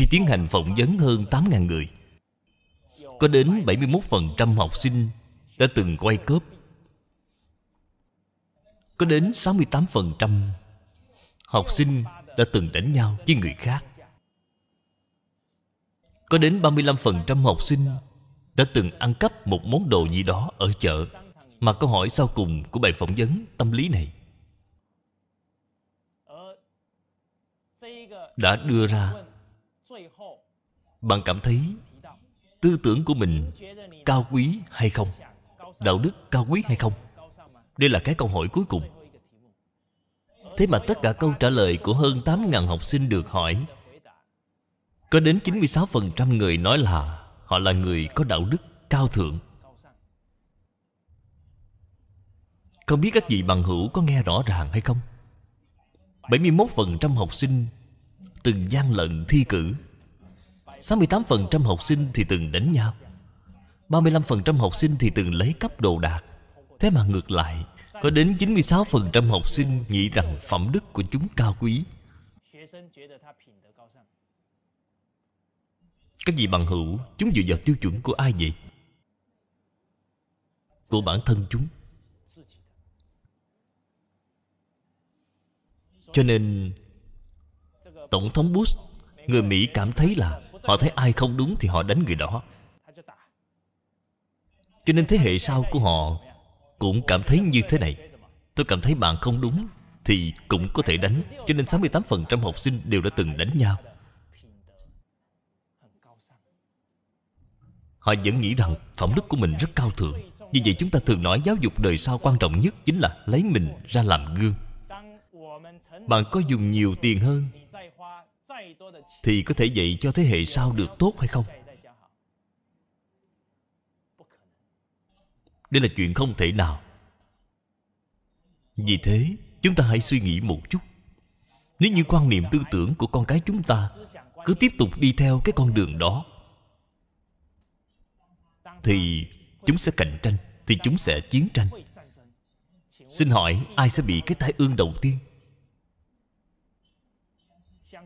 Khi tiến hành phỏng vấn hơn 8.000 người Có đến 71% học sinh đã từng quay cớp Có đến 68% học sinh đã từng đánh nhau với người khác Có đến 35% học sinh đã từng ăn cắp một món đồ gì đó ở chợ Mà câu hỏi sau cùng của bài phỏng vấn tâm lý này đã đưa ra bạn cảm thấy tư tưởng của mình cao quý hay không? Đạo đức cao quý hay không? Đây là cái câu hỏi cuối cùng Thế mà tất cả câu trả lời của hơn 8.000 học sinh được hỏi Có đến 96% người nói là Họ là người có đạo đức cao thượng Không biết các vị bằng hữu có nghe rõ ràng hay không? 71% học sinh từng gian lận thi cử 68% học sinh thì từng đánh nhau 35% học sinh thì từng lấy cắp đồ đạc Thế mà ngược lại Có đến 96% học sinh nghĩ rằng phẩm đức của chúng cao quý Các vị bằng hữu Chúng dựa vào tiêu chuẩn của ai vậy? Của bản thân chúng Cho nên Tổng thống Bush Người Mỹ cảm thấy là Họ thấy ai không đúng thì họ đánh người đó Cho nên thế hệ sau của họ Cũng cảm thấy như thế này Tôi cảm thấy bạn không đúng Thì cũng có thể đánh Cho nên 68% học sinh đều đã từng đánh nhau Họ vẫn nghĩ rằng phẩm đức của mình rất cao thượng Vì vậy chúng ta thường nói giáo dục đời sau quan trọng nhất Chính là lấy mình ra làm gương Bạn có dùng nhiều tiền hơn thì có thể dạy cho thế hệ sau được tốt hay không đây là chuyện không thể nào vì thế chúng ta hãy suy nghĩ một chút nếu như quan niệm tư tưởng của con cái chúng ta cứ tiếp tục đi theo cái con đường đó thì chúng sẽ cạnh tranh thì chúng sẽ chiến tranh xin hỏi ai sẽ bị cái tai ương đầu tiên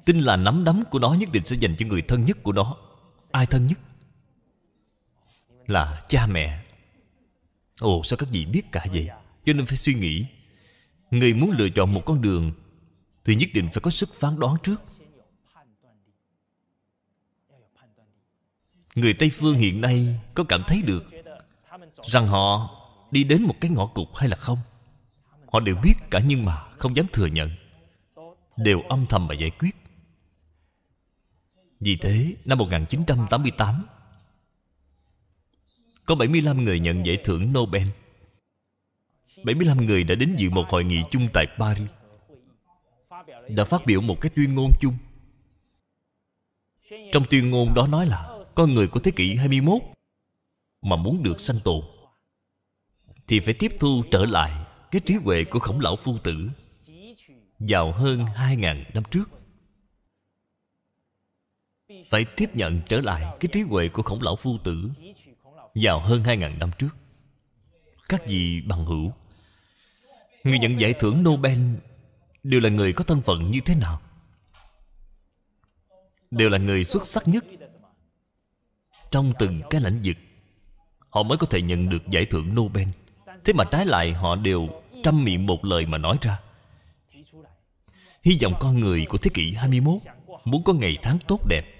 Tin là nắm đấm của nó nhất định sẽ dành cho người thân nhất của nó Ai thân nhất? Là cha mẹ Ồ sao các vị biết cả vậy Cho nên phải suy nghĩ Người muốn lựa chọn một con đường Thì nhất định phải có sức phán đoán trước Người Tây Phương hiện nay có cảm thấy được Rằng họ đi đến một cái ngõ cụt hay là không Họ đều biết cả nhưng mà không dám thừa nhận Đều âm thầm mà giải quyết vì thế năm 1988 Có 75 người nhận giải thưởng Nobel 75 người đã đến dự một hội nghị chung tại Paris Đã phát biểu một cái tuyên ngôn chung Trong tuyên ngôn đó nói là Con người của thế kỷ 21 Mà muốn được sanh tồn Thì phải tiếp thu trở lại Cái trí huệ của khổng lão phu tử Vào hơn 2.000 năm trước phải tiếp nhận trở lại cái trí huệ của khổng lão phu tử vào hơn 2.000 năm trước các vị bằng hữu người nhận giải thưởng nobel đều là người có thân phận như thế nào đều là người xuất sắc nhất trong từng cái lãnh vực họ mới có thể nhận được giải thưởng nobel thế mà trái lại họ đều trăm miệng một lời mà nói ra Hy vọng con người của thế kỷ 21 Muốn có ngày tháng tốt đẹp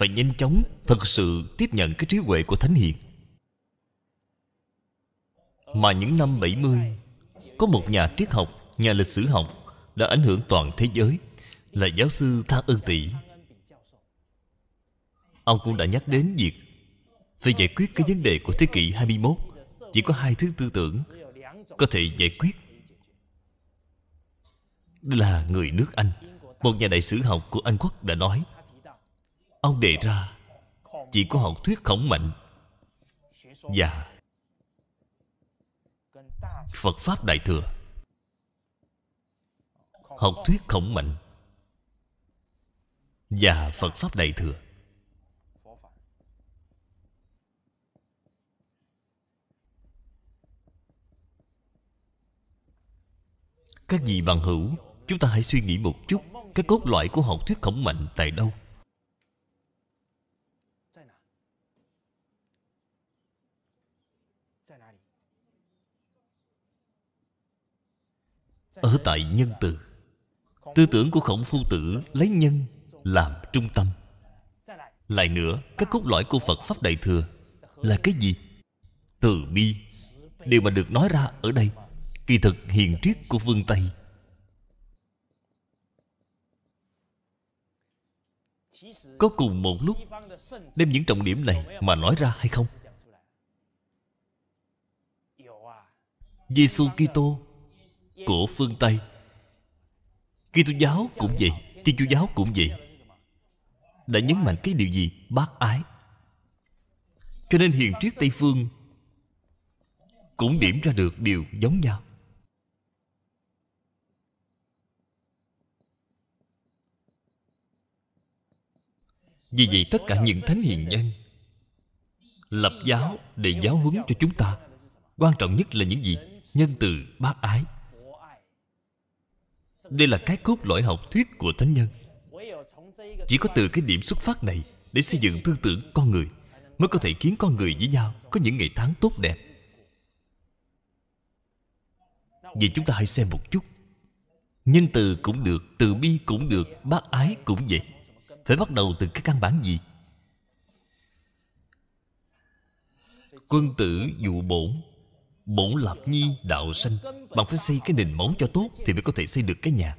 phải nhanh chóng thật sự tiếp nhận cái trí huệ của thánh hiền mà những năm 70 có một nhà triết học nhà lịch sử học đã ảnh hưởng toàn thế giới là giáo sư Tha Ân Tỷ ông cũng đã nhắc đến việc phải giải quyết cái vấn đề của thế kỷ 21 chỉ có hai thứ tư tưởng có thể giải quyết là người nước Anh một nhà đại sử học của Anh Quốc đã nói ông đề ra chỉ có học thuyết khổng mạnh và phật pháp đại thừa học thuyết khổng mạnh và phật pháp đại thừa các vị bằng hữu chúng ta hãy suy nghĩ một chút cái cốt lõi của học thuyết khổng mạnh tại đâu ở tại nhân từ tư tưởng của khổng phu tử lấy nhân làm trung tâm lại nữa các cốt lõi của phật pháp đại thừa là cái gì từ bi điều mà được nói ra ở đây kỳ thực hiền triết của phương tây có cùng một lúc đem những trọng điểm này mà nói ra hay không giêsu kitô của phương Tây Kitô tu giáo cũng vậy Thiên Chúa giáo cũng vậy Đã nhấn mạnh cái điều gì bác ái Cho nên hiền triết Tây Phương Cũng điểm ra được điều giống nhau Vì vậy tất cả những thánh hiền nhân Lập giáo để giáo huấn cho chúng ta Quan trọng nhất là những gì? Nhân từ bác ái đây là cái cốt lõi học thuyết của thánh nhân Chỉ có từ cái điểm xuất phát này Để xây dựng tư tưởng con người Mới có thể khiến con người với nhau Có những ngày tháng tốt đẹp Vậy chúng ta hãy xem một chút Nhân từ cũng được Từ bi cũng được Bác ái cũng vậy Phải bắt đầu từ cái căn bản gì Quân tử dụ bổn bổn lập nhi đạo sanh bạn phải xây cái nền móng cho tốt thì mới có thể xây được cái nhà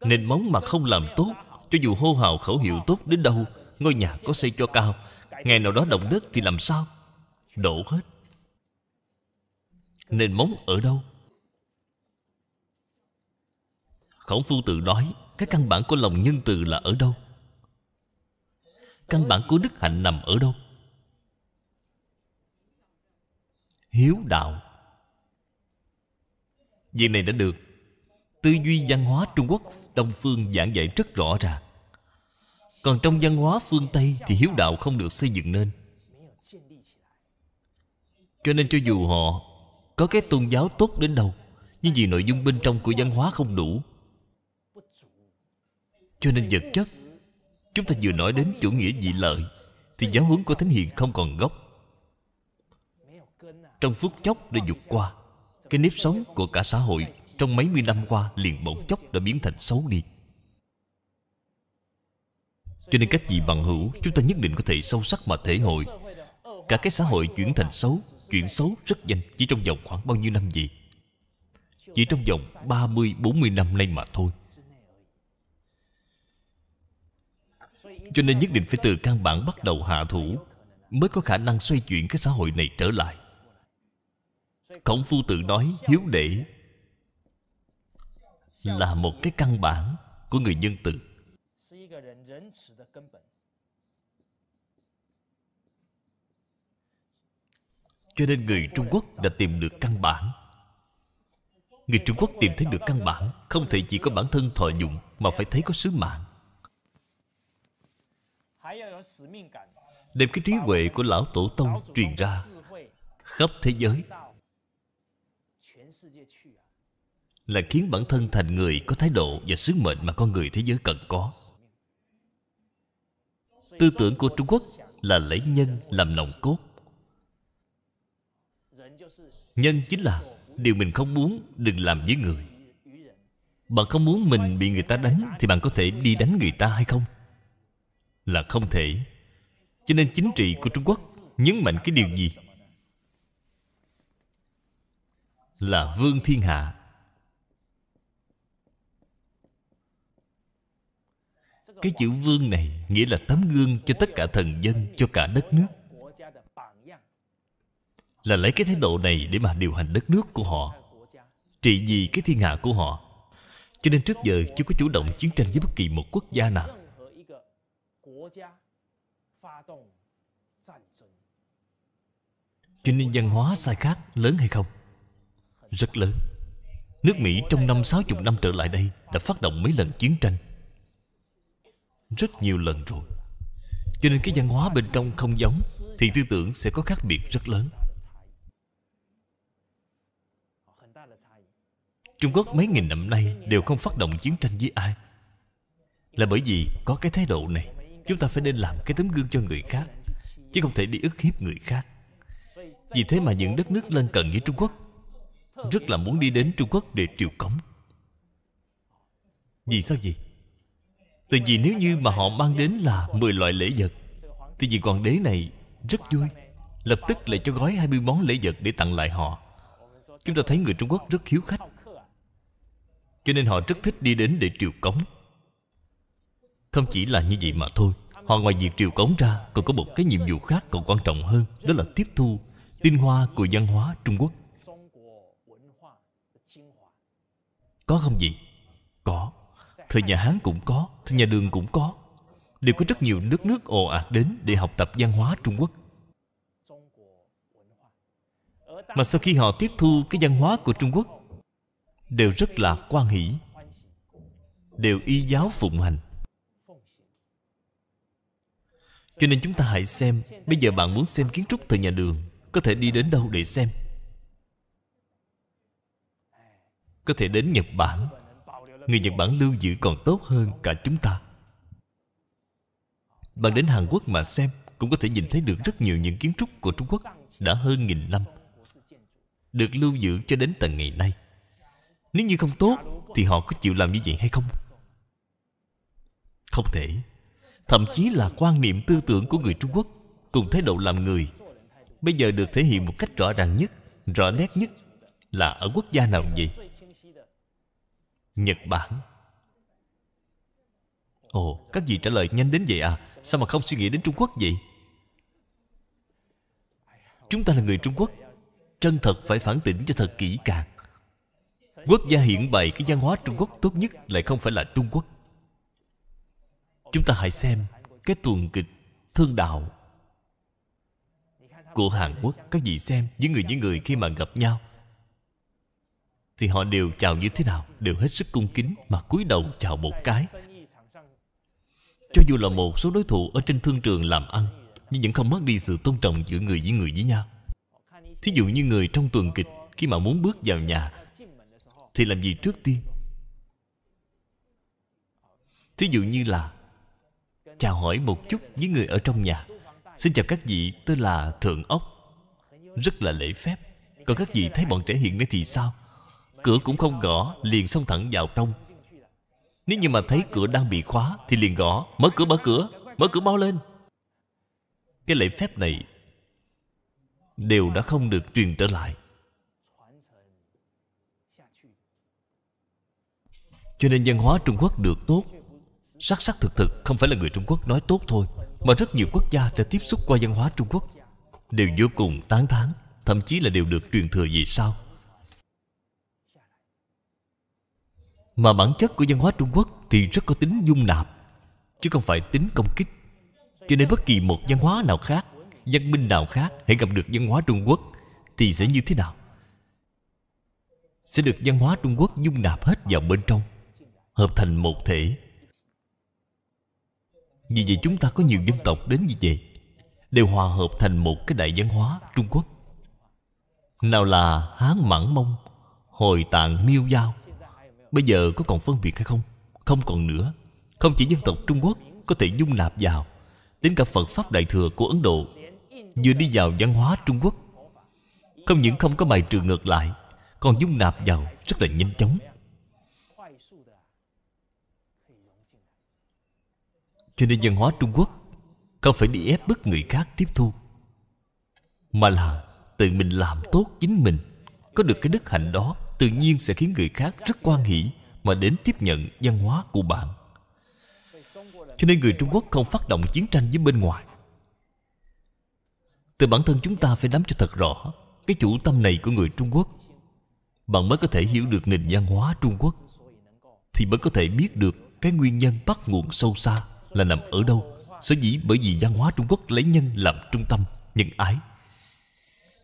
nền móng mà không làm tốt cho dù hô hào khẩu hiệu tốt đến đâu ngôi nhà có xây cho cao ngày nào đó động đất thì làm sao đổ hết nền móng ở đâu khổng phu tự nói cái căn bản của lòng nhân từ là ở đâu căn bản của đức hạnh nằm ở đâu hiếu đạo Việc này đã được Tư duy văn hóa Trung Quốc Đông Phương giảng dạy rất rõ ràng Còn trong văn hóa phương Tây Thì hiếu đạo không được xây dựng nên Cho nên cho dù họ Có cái tôn giáo tốt đến đâu Nhưng vì nội dung bên trong của văn hóa không đủ Cho nên vật chất Chúng ta vừa nói đến chủ nghĩa dị lợi Thì giáo huấn của Thánh Hiền không còn gốc Trong phút chốc đã vụt qua cái nếp sống của cả xã hội Trong mấy mươi năm qua liền bỗng chốc đã biến thành xấu đi Cho nên các vị bằng hữu Chúng ta nhất định có thể sâu sắc mà thể hội Cả cái xã hội chuyển thành xấu Chuyển xấu rất nhanh Chỉ trong vòng khoảng bao nhiêu năm vậy Chỉ trong vòng 30-40 năm nay mà thôi Cho nên nhất định phải từ căn bản bắt đầu hạ thủ Mới có khả năng xoay chuyển cái xã hội này trở lại Khổng phu tự nói hiếu đệ Là một cái căn bản của người nhân từ Cho nên người Trung Quốc đã tìm được căn bản Người Trung Quốc tìm thấy được căn bản Không thể chỉ có bản thân thọ dụng Mà phải thấy có sứ mạng Đem cái trí huệ của Lão Tổ Tông truyền ra Khắp thế giới là khiến bản thân thành người có thái độ và sứ mệnh mà con người thế giới cần có tư tưởng của trung quốc là lấy nhân làm nòng cốt nhân chính là điều mình không muốn đừng làm với người bạn không muốn mình bị người ta đánh thì bạn có thể đi đánh người ta hay không là không thể cho nên chính trị của trung quốc nhấn mạnh cái điều gì là vương thiên hạ Cái chữ vương này Nghĩa là tấm gương cho tất cả thần dân Cho cả đất nước Là lấy cái thái độ này Để mà điều hành đất nước của họ Trị vì cái thiên hạ của họ Cho nên trước giờ chưa có chủ động chiến tranh Với bất kỳ một quốc gia nào cho nên văn hóa sai khác lớn hay không? Rất lớn Nước Mỹ trong năm 60 năm trở lại đây Đã phát động mấy lần chiến tranh rất nhiều lần rồi Cho nên cái văn hóa bên trong không giống Thì tư tưởng sẽ có khác biệt rất lớn Trung Quốc mấy nghìn năm nay đều không phát động chiến tranh với ai Là bởi vì có cái thái độ này Chúng ta phải nên làm cái tấm gương cho người khác Chứ không thể đi ức hiếp người khác Vì thế mà những đất nước lân cận với Trung Quốc Rất là muốn đi đến Trung Quốc để triều cống Vì sao vậy? Tại vì nếu như mà họ mang đến là 10 loại lễ vật Thì vì hoàng đế này rất vui Lập tức lại cho gói 20 món lễ vật để tặng lại họ Chúng ta thấy người Trung Quốc rất hiếu khách Cho nên họ rất thích đi đến để triều cống Không chỉ là như vậy mà thôi Họ ngoài việc triều cống ra Còn có một cái nhiệm vụ khác còn quan trọng hơn Đó là tiếp thu tinh hoa của văn hóa Trung Quốc Có không gì? Có Thời nhà Hán cũng có Thời nhà Đường cũng có Đều có rất nhiều nước nước ồ ạt đến Để học tập văn hóa Trung Quốc Mà sau khi họ tiếp thu cái văn hóa của Trung Quốc Đều rất là quan hỷ Đều y giáo phụng hành Cho nên chúng ta hãy xem Bây giờ bạn muốn xem kiến trúc thời nhà đường Có thể đi đến đâu để xem Có thể đến Nhật Bản Người Nhật Bản lưu giữ còn tốt hơn cả chúng ta Bạn đến Hàn Quốc mà xem Cũng có thể nhìn thấy được rất nhiều những kiến trúc của Trung Quốc Đã hơn nghìn năm Được lưu giữ cho đến tận ngày nay Nếu như không tốt Thì họ có chịu làm như vậy hay không? Không thể Thậm chí là quan niệm tư tưởng của người Trung Quốc Cùng thái độ làm người Bây giờ được thể hiện một cách rõ ràng nhất Rõ nét nhất Là ở quốc gia nào vậy? Nhật Bản Ồ, các vị trả lời nhanh đến vậy à Sao mà không suy nghĩ đến Trung Quốc vậy Chúng ta là người Trung Quốc Chân thật phải phản tỉnh cho thật kỹ càng Quốc gia hiện bày cái văn hóa Trung Quốc tốt nhất Lại không phải là Trung Quốc Chúng ta hãy xem Cái tuần kịch Thương Đạo Của Hàn Quốc Các vị xem với người với người khi mà gặp nhau thì họ đều chào như thế nào đều hết sức cung kính mà cúi đầu chào một cái cho dù là một số đối thủ ở trên thương trường làm ăn nhưng vẫn không mất đi sự tôn trọng giữa người với người với nhau thí dụ như người trong tuần kịch khi mà muốn bước vào nhà thì làm gì trước tiên thí dụ như là chào hỏi một chút với người ở trong nhà xin chào các vị tôi là thượng ốc rất là lễ phép còn các vị thấy bọn trẻ hiện nay thì sao Cửa cũng không gõ Liền xông thẳng vào trong Nếu như mà thấy cửa đang bị khóa Thì liền gõ Mở cửa mở cửa Mở cửa mau lên Cái lễ phép này Đều đã không được truyền trở lại Cho nên văn hóa Trung Quốc được tốt Sắc sắc thực thực không phải là người Trung Quốc nói tốt thôi Mà rất nhiều quốc gia đã tiếp xúc qua văn hóa Trung Quốc Đều vô cùng tán thán Thậm chí là đều được truyền thừa vì sao Mà bản chất của văn hóa Trung Quốc Thì rất có tính dung nạp Chứ không phải tính công kích Cho nên bất kỳ một văn hóa nào khác Văn minh nào khác hãy gặp được văn hóa Trung Quốc Thì sẽ như thế nào Sẽ được văn hóa Trung Quốc dung nạp hết vào bên trong Hợp thành một thể Vì vậy chúng ta có nhiều dân tộc đến như vậy Đều hòa hợp thành một cái đại văn hóa Trung Quốc Nào là Hán Mãn Mông Hồi Tạng Miêu Giao Bây giờ có còn phân biệt hay không? Không còn nữa Không chỉ dân tộc Trung Quốc có thể dung nạp vào Đến cả Phật Pháp Đại Thừa của Ấn Độ Vừa đi vào văn hóa Trung Quốc Không những không có bài trừ ngược lại Còn dung nạp vào rất là nhanh chóng Cho nên văn hóa Trung Quốc Không phải đi ép bức người khác tiếp thu Mà là tự mình làm tốt chính mình Có được cái đức hạnh đó tự nhiên sẽ khiến người khác rất quan hỷ mà đến tiếp nhận văn hóa của bạn cho nên người trung quốc không phát động chiến tranh với bên ngoài từ bản thân chúng ta phải nắm cho thật rõ cái chủ tâm này của người trung quốc bạn mới có thể hiểu được nền văn hóa trung quốc thì mới có thể biết được cái nguyên nhân bắt nguồn sâu xa là nằm ở đâu sở dĩ bởi vì văn hóa trung quốc lấy nhân làm trung tâm nhân ái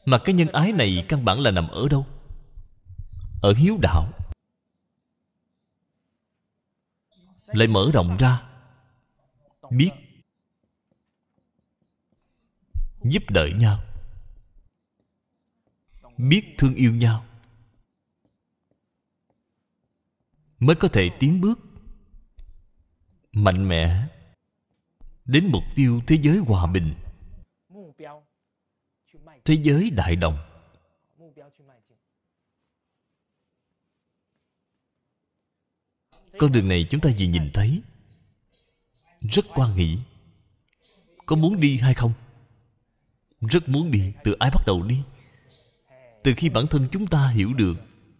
mà cái nhân ái này căn bản là nằm ở đâu ở hiếu đạo lại mở rộng ra biết giúp đỡ nhau biết thương yêu nhau mới có thể tiến bước mạnh mẽ đến mục tiêu thế giới hòa bình thế giới đại đồng Con đường này chúng ta vừa nhìn thấy Rất quan nghĩ Có muốn đi hay không? Rất muốn đi Từ ai bắt đầu đi? Từ khi bản thân chúng ta hiểu được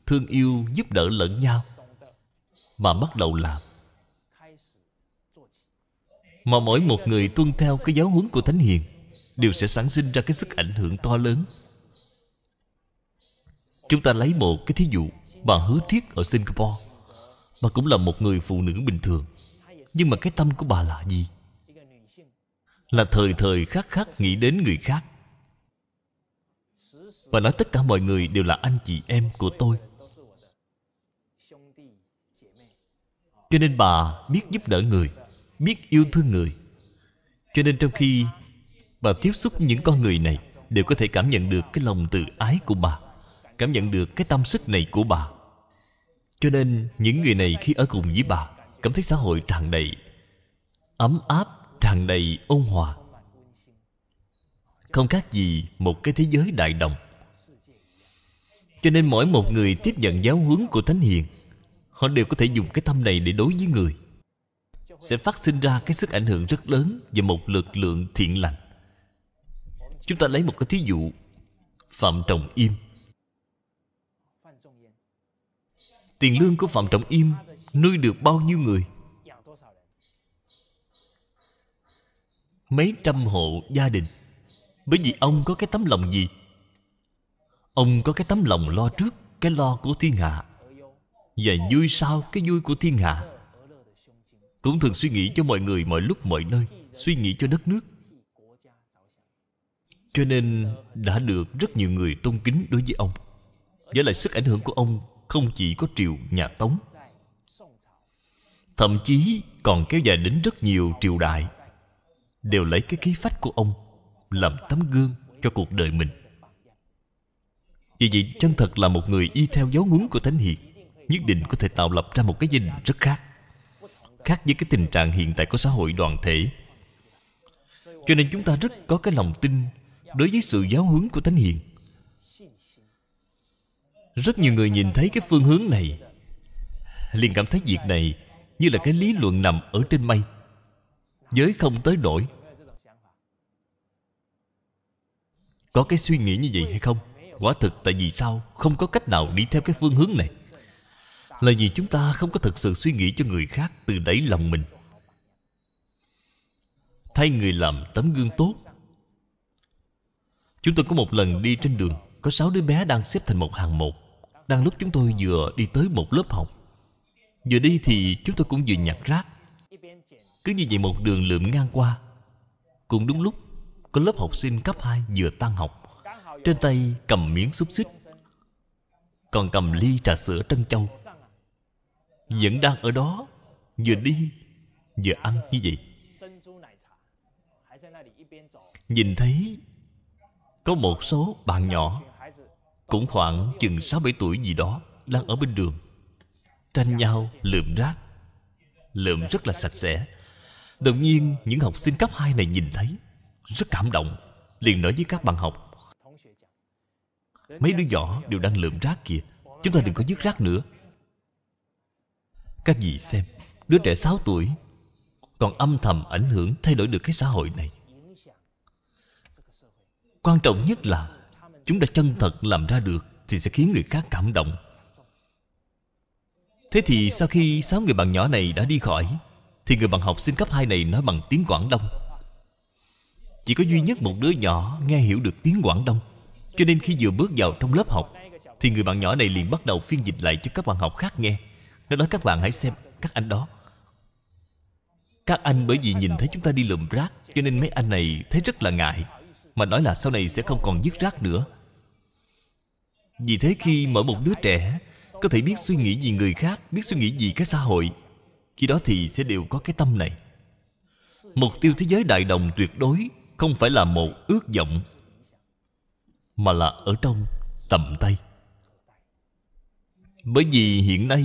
Thương yêu giúp đỡ lẫn nhau Mà bắt đầu làm Mà mỗi một người tuân theo Cái giáo huấn của Thánh Hiền Đều sẽ sản sinh ra cái sức ảnh hưởng to lớn Chúng ta lấy một cái thí dụ Bà Hứa Thiết ở Singapore Bà cũng là một người phụ nữ bình thường Nhưng mà cái tâm của bà là gì? Là thời thời khắc khắc nghĩ đến người khác Bà nói tất cả mọi người đều là anh chị em của tôi Cho nên bà biết giúp đỡ người Biết yêu thương người Cho nên trong khi Bà tiếp xúc những con người này Đều có thể cảm nhận được cái lòng từ ái của bà Cảm nhận được cái tâm sức này của bà cho nên những người này khi ở cùng với bà Cảm thấy xã hội tràn đầy Ấm áp, tràn đầy ôn hòa Không khác gì một cái thế giới đại đồng Cho nên mỗi một người tiếp nhận giáo huấn của Thánh Hiền Họ đều có thể dùng cái tâm này để đối với người Sẽ phát sinh ra cái sức ảnh hưởng rất lớn và một lực lượng thiện lành Chúng ta lấy một cái thí dụ Phạm Trọng Im Tiền lương của Phạm Trọng Im Nuôi được bao nhiêu người Mấy trăm hộ gia đình Bởi vì ông có cái tấm lòng gì Ông có cái tấm lòng lo trước Cái lo của thiên hạ Và vui sau cái vui của thiên hạ Cũng thường suy nghĩ cho mọi người Mọi lúc mọi nơi Suy nghĩ cho đất nước Cho nên đã được rất nhiều người tôn kính đối với ông Đó lại sức ảnh hưởng của ông không chỉ có triều nhà Tống Thậm chí còn kéo dài đến rất nhiều triều đại Đều lấy cái khí phách của ông Làm tấm gương cho cuộc đời mình Vì vậy chân thật là một người y theo giáo huấn của Thánh Hiền Nhất định có thể tạo lập ra một cái gia rất khác Khác với cái tình trạng hiện tại của xã hội đoàn thể Cho nên chúng ta rất có cái lòng tin Đối với sự giáo huấn của Thánh Hiền rất nhiều người nhìn thấy cái phương hướng này liền cảm thấy việc này như là cái lý luận nằm ở trên mây giới không tới nổi có cái suy nghĩ như vậy hay không quả thực tại vì sao không có cách nào đi theo cái phương hướng này là vì chúng ta không có thực sự suy nghĩ cho người khác từ đáy lòng mình thay người làm tấm gương tốt chúng tôi có một lần đi trên đường có sáu đứa bé đang xếp thành một hàng một đang lúc chúng tôi vừa đi tới một lớp học Vừa đi thì chúng tôi cũng vừa nhặt rác Cứ như vậy một đường lượm ngang qua Cũng đúng lúc Có lớp học sinh cấp 2 vừa tan học Trên tay cầm miếng xúc xích Còn cầm ly trà sữa trân châu Vẫn đang ở đó Vừa đi Vừa ăn như vậy Nhìn thấy Có một số bạn nhỏ cũng khoảng chừng 6-7 tuổi gì đó Đang ở bên đường Tranh nhau lượm rác Lượm rất là sạch sẽ Đột nhiên những học sinh cấp 2 này nhìn thấy Rất cảm động Liền nói với các bạn học Mấy đứa nhỏ đều đang lượm rác kìa Chúng ta đừng có dứt rác nữa Các vị xem Đứa trẻ 6 tuổi Còn âm thầm ảnh hưởng thay đổi được cái xã hội này Quan trọng nhất là Chúng đã chân thật làm ra được Thì sẽ khiến người khác cảm động Thế thì sau khi sáu người bạn nhỏ này đã đi khỏi Thì người bạn học sinh cấp 2 này nói bằng tiếng Quảng Đông Chỉ có duy nhất một đứa nhỏ nghe hiểu được tiếng Quảng Đông Cho nên khi vừa bước vào trong lớp học Thì người bạn nhỏ này liền bắt đầu phiên dịch lại cho các bạn học khác nghe Nó nói các bạn hãy xem các anh đó Các anh bởi vì nhìn thấy chúng ta đi lượm rác Cho nên mấy anh này thấy rất là ngại mà nói là sau này sẽ không còn dứt rác nữa Vì thế khi mở một đứa trẻ Có thể biết suy nghĩ gì người khác Biết suy nghĩ gì cái xã hội Khi đó thì sẽ đều có cái tâm này Mục tiêu thế giới đại đồng tuyệt đối Không phải là một ước vọng Mà là ở trong tầm tay Bởi vì hiện nay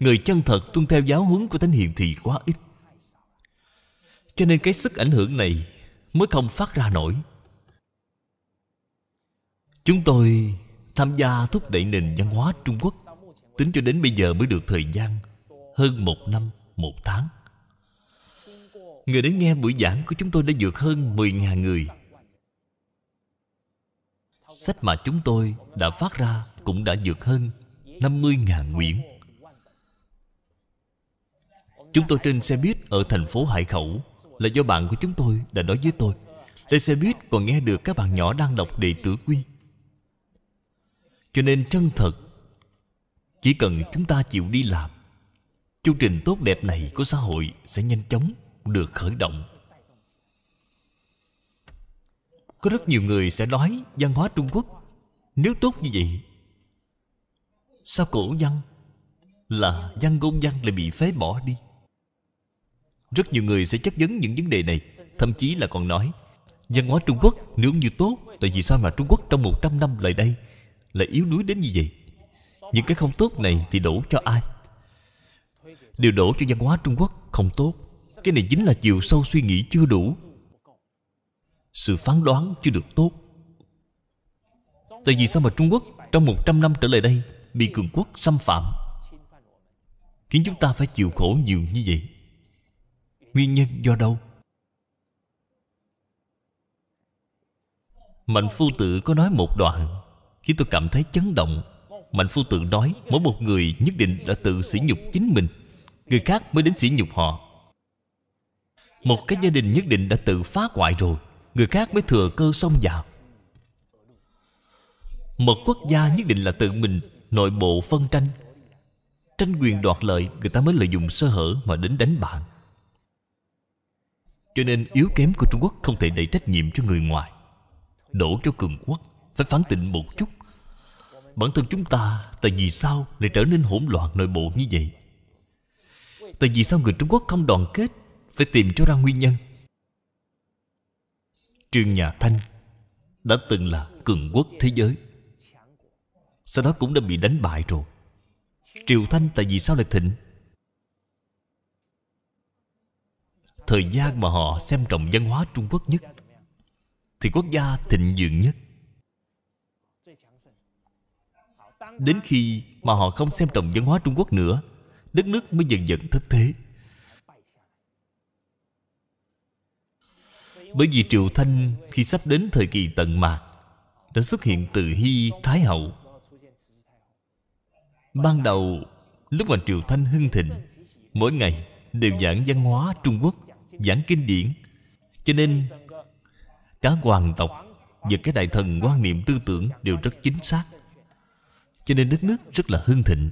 Người chân thật tuân theo giáo huấn của thánh hiền thì quá ít Cho nên cái sức ảnh hưởng này Mới không phát ra nổi Chúng tôi tham gia thúc đẩy nền văn hóa Trung Quốc Tính cho đến bây giờ mới được thời gian Hơn một năm, một tháng Người đến nghe buổi giảng của chúng tôi đã vượt hơn 10.000 người Sách mà chúng tôi đã phát ra cũng đã vượt hơn 50.000 quyển Chúng tôi trên xe buýt ở thành phố Hải Khẩu Là do bạn của chúng tôi đã nói với tôi Lên xe buýt còn nghe được các bạn nhỏ đang đọc đệ tử quy cho nên chân thật chỉ cần chúng ta chịu đi làm chương trình tốt đẹp này của xã hội sẽ nhanh chóng được khởi động có rất nhiều người sẽ nói văn hóa trung quốc nếu tốt như vậy sao cổ văn là văn ngôn văn lại bị phế bỏ đi rất nhiều người sẽ chất vấn những vấn đề này thậm chí là còn nói văn hóa trung quốc nếu như tốt tại vì sao mà trung quốc trong 100 năm lại đây là yếu đuối đến như vậy những cái không tốt này thì đổ cho ai đều đổ cho văn hóa trung quốc không tốt cái này chính là chiều sâu suy nghĩ chưa đủ sự phán đoán chưa được tốt tại vì sao mà trung quốc trong 100 năm trở lại đây bị cường quốc xâm phạm khiến chúng ta phải chịu khổ nhiều như vậy nguyên nhân do đâu mạnh phu Tử có nói một đoạn khi tôi cảm thấy chấn động Mạnh phu tự nói Mỗi một người nhất định đã tự sỉ nhục chính mình Người khác mới đến sỉ nhục họ Một cái gia đình nhất định đã tự phá hoại rồi Người khác mới thừa cơ xông vào Một quốc gia nhất định là tự mình Nội bộ phân tranh Tranh quyền đoạt lợi Người ta mới lợi dụng sơ hở mà đến đánh bạn Cho nên yếu kém của Trung Quốc Không thể đẩy trách nhiệm cho người ngoài Đổ cho cường quốc phải phán tịnh một chút Bản thân chúng ta Tại vì sao lại trở nên hỗn loạn nội bộ như vậy Tại vì sao người Trung Quốc không đoàn kết Phải tìm cho ra nguyên nhân Trương Nhà Thanh Đã từng là cường quốc thế giới Sau đó cũng đã bị đánh bại rồi Triều Thanh tại vì sao lại thịnh Thời gian mà họ xem trọng văn hóa Trung Quốc nhất Thì quốc gia thịnh vượng nhất Đến khi mà họ không xem trọng văn hóa Trung Quốc nữa Đất nước mới dần dần thất thế Bởi vì triều Thanh khi sắp đến thời kỳ tận mạc Đã xuất hiện từ Hy Thái Hậu Ban đầu lúc mà triều Thanh hưng thịnh Mỗi ngày đều giảng văn hóa Trung Quốc Giảng kinh điển Cho nên cả hoàng tộc và cái đại thần quan niệm tư tưởng đều rất chính xác cho nên đất nước rất là hưng thịnh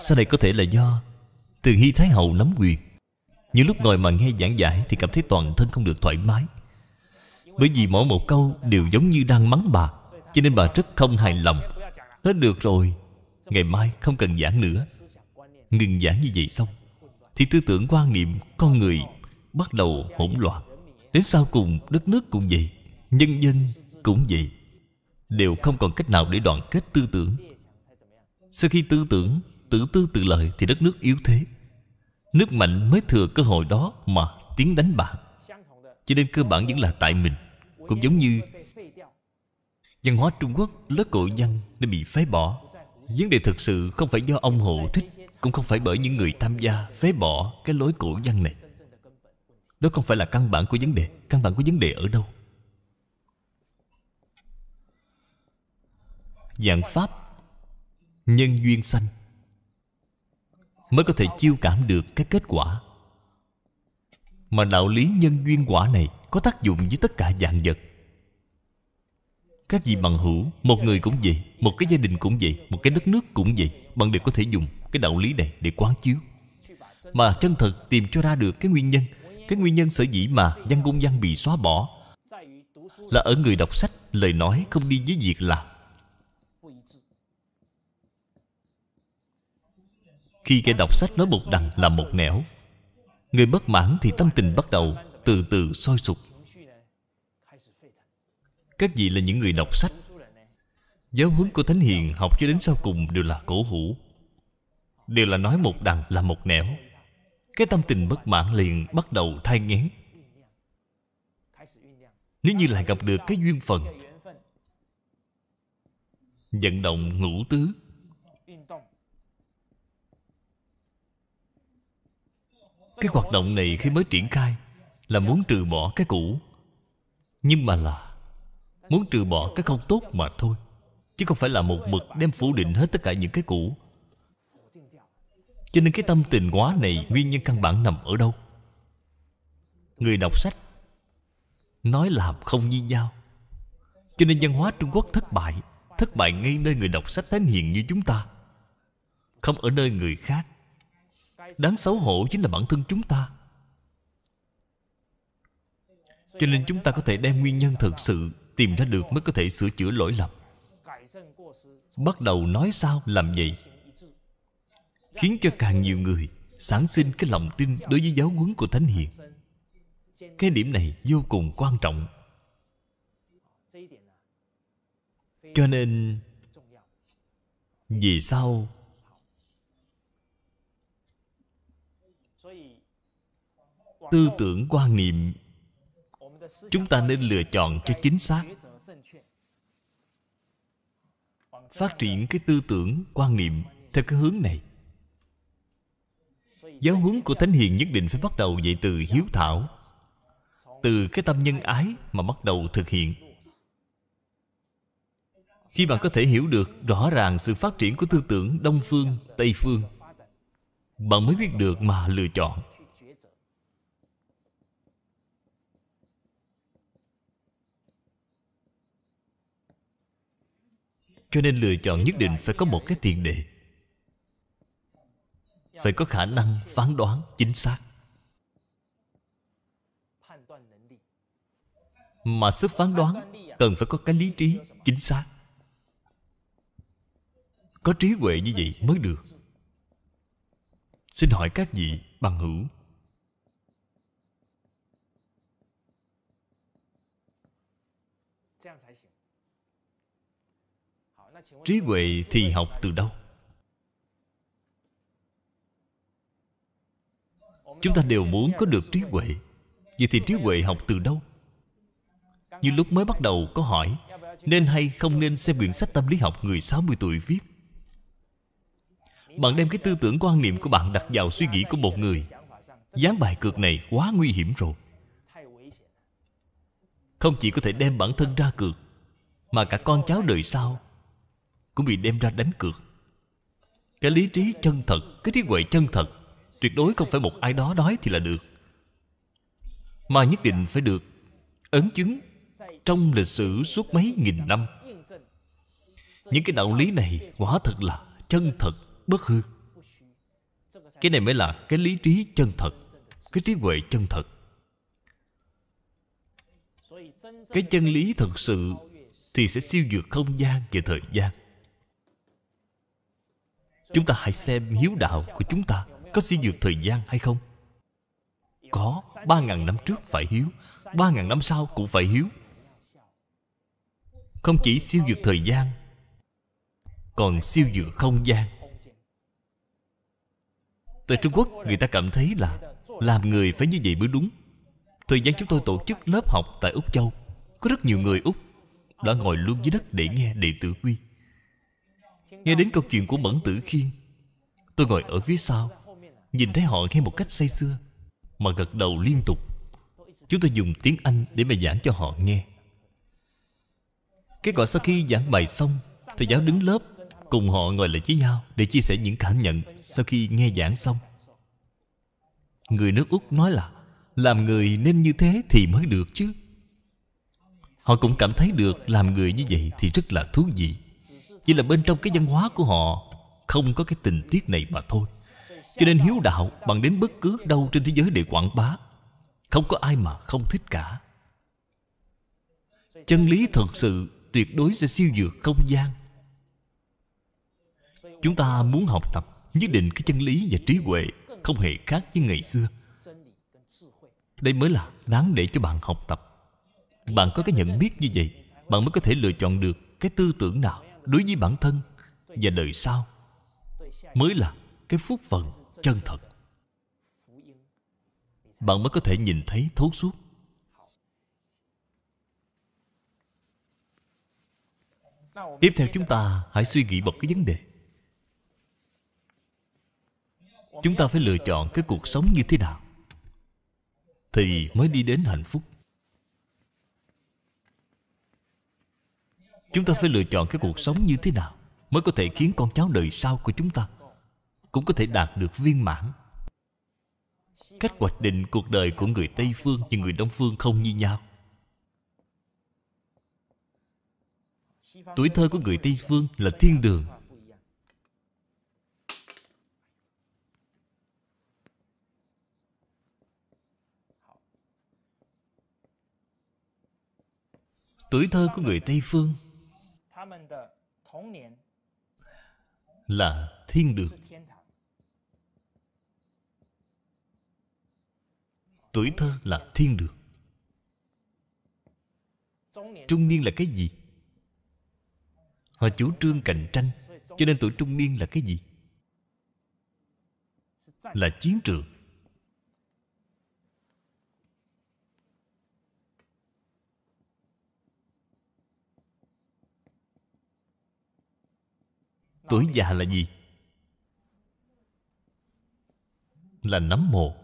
sau này có thể là do từ hy thái hậu nắm quyền những lúc ngồi mà nghe giảng giải thì cảm thấy toàn thân không được thoải mái bởi vì mỗi một câu đều giống như đang mắng bà cho nên bà rất không hài lòng Nói được rồi ngày mai không cần giảng nữa ngừng giảng như vậy xong thì tư tưởng quan niệm con người bắt đầu hỗn loạn đến sau cùng đất nước cũng vậy nhân dân cũng vậy đều không còn cách nào để đoàn kết tư tưởng sau khi tư tưởng tự tư tự lợi thì đất nước yếu thế nước mạnh mới thừa cơ hội đó mà tiến đánh bạc cho nên cơ bản vẫn là tại mình cũng giống như văn hóa trung quốc lớp cổ văn đã bị phế bỏ vấn đề thực sự không phải do ông hộ thích cũng không phải bởi những người tham gia phế bỏ cái lối cổ văn này đó không phải là căn bản của vấn đề căn bản của vấn đề ở đâu dạng pháp nhân duyên sanh mới có thể chiêu cảm được cái kết quả mà đạo lý nhân duyên quả này có tác dụng với tất cả dạng vật các vị bằng hữu một người cũng vậy một cái gia đình cũng vậy một cái đất nước cũng vậy bạn đều có thể dùng cái đạo lý này để quán chiếu mà chân thật tìm cho ra được cái nguyên nhân cái nguyên nhân sở dĩ mà văn ngôn văn bị xóa bỏ là ở người đọc sách lời nói không đi với việc làm Khi kẻ đọc sách nói một đằng là một nẻo Người bất mãn thì tâm tình bắt đầu Từ từ soi sụp Các vị là những người đọc sách Giáo huấn của Thánh Hiền học cho đến sau cùng đều là cổ hủ Đều là nói một đằng là một nẻo Cái tâm tình bất mãn liền bắt đầu thai nghén Nếu như lại gặp được cái duyên phần vận động ngũ tứ Cái hoạt động này khi mới triển khai Là muốn trừ bỏ cái cũ Nhưng mà là Muốn trừ bỏ cái không tốt mà thôi Chứ không phải là một mực đem phủ định hết tất cả những cái cũ Cho nên cái tâm tình quá này Nguyên nhân căn bản nằm ở đâu Người đọc sách Nói làm không như nhau Cho nên văn hóa Trung Quốc thất bại Thất bại ngay nơi người đọc sách thánh hiền như chúng ta Không ở nơi người khác Đáng xấu hổ chính là bản thân chúng ta Cho nên chúng ta có thể đem nguyên nhân thật sự Tìm ra được mới có thể sửa chữa lỗi lầm Bắt đầu nói sao làm vậy Khiến cho càng nhiều người Sản sinh cái lòng tin đối với giáo huấn của Thánh Hiền Cái điểm này vô cùng quan trọng Cho nên Vì sao tư tưởng quan niệm chúng ta nên lựa chọn cho chính xác phát triển cái tư tưởng quan niệm theo cái hướng này giáo huấn của thánh hiền nhất định phải bắt đầu dậy từ hiếu thảo từ cái tâm nhân ái mà bắt đầu thực hiện khi bạn có thể hiểu được rõ ràng sự phát triển của tư tưởng đông phương tây phương bạn mới biết được mà lựa chọn Cho nên lựa chọn nhất định phải có một cái tiền đề Phải có khả năng phán đoán chính xác Mà sức phán đoán cần phải có cái lý trí chính xác Có trí huệ như vậy mới được xin hỏi các vị bằng hữu trí huệ thì học từ đâu chúng ta đều muốn có được trí huệ vậy thì trí huệ học từ đâu như lúc mới bắt đầu có hỏi nên hay không nên xem quyển sách tâm lý học người 60 tuổi viết bạn đem cái tư tưởng quan niệm của bạn đặt vào suy nghĩ của một người Gián bài cược này quá nguy hiểm rồi Không chỉ có thể đem bản thân ra cược Mà cả con cháu đời sau Cũng bị đem ra đánh cược Cái lý trí chân thật Cái trí huệ chân thật Tuyệt đối không phải một ai đó nói thì là được Mà nhất định phải được Ấn chứng Trong lịch sử suốt mấy nghìn năm Những cái đạo lý này quả thật là chân thật bất hư cái này mới là cái lý trí chân thật cái trí huệ chân thật cái chân lý thật sự thì sẽ siêu vượt không gian và thời gian chúng ta hãy xem hiếu đạo của chúng ta có siêu vượt thời gian hay không có ba ngàn năm trước phải hiếu ba ngàn năm sau cũng phải hiếu không chỉ siêu vượt thời gian còn siêu vượt không gian Tại Trung Quốc người ta cảm thấy là Làm người phải như vậy mới đúng Thời gian chúng tôi tổ chức lớp học tại Úc Châu Có rất nhiều người Úc Đã ngồi luôn dưới đất để nghe đệ tử quy Nghe đến câu chuyện của Mẫn Tử Khiên Tôi ngồi ở phía sau Nhìn thấy họ nghe một cách say sưa Mà gật đầu liên tục Chúng tôi dùng tiếng Anh để mà giảng cho họ nghe Kết quả sau khi giảng bài xong Thầy giáo đứng lớp cùng họ ngồi lại với nhau để chia sẻ những cảm nhận sau khi nghe giảng xong người nước úc nói là làm người nên như thế thì mới được chứ họ cũng cảm thấy được làm người như vậy thì rất là thú vị chỉ là bên trong cái văn hóa của họ không có cái tình tiết này mà thôi cho nên hiếu đạo bằng đến bất cứ đâu trên thế giới để quảng bá không có ai mà không thích cả chân lý thật sự tuyệt đối sẽ siêu vượt không gian chúng ta muốn học tập nhất định cái chân lý và trí huệ không hề khác với ngày xưa đây mới là đáng để cho bạn học tập bạn có cái nhận biết như vậy bạn mới có thể lựa chọn được cái tư tưởng nào đối với bản thân và đời sau mới là cái phúc phần chân thật bạn mới có thể nhìn thấy thấu suốt tiếp theo chúng ta hãy suy nghĩ một cái vấn đề chúng ta phải lựa chọn cái cuộc sống như thế nào thì mới đi đến hạnh phúc chúng ta phải lựa chọn cái cuộc sống như thế nào mới có thể khiến con cháu đời sau của chúng ta cũng có thể đạt được viên mãn cách hoạch định cuộc đời của người tây phương và người đông phương không như nhau tuổi thơ của người tây phương là thiên đường Tuổi thơ của người Tây Phương Là thiên đường Tuổi thơ là thiên đường Trung niên là cái gì? Họ chủ trương cạnh tranh Cho nên tuổi trung niên là cái gì? Là chiến trường Tuổi già là gì? Là nấm mồ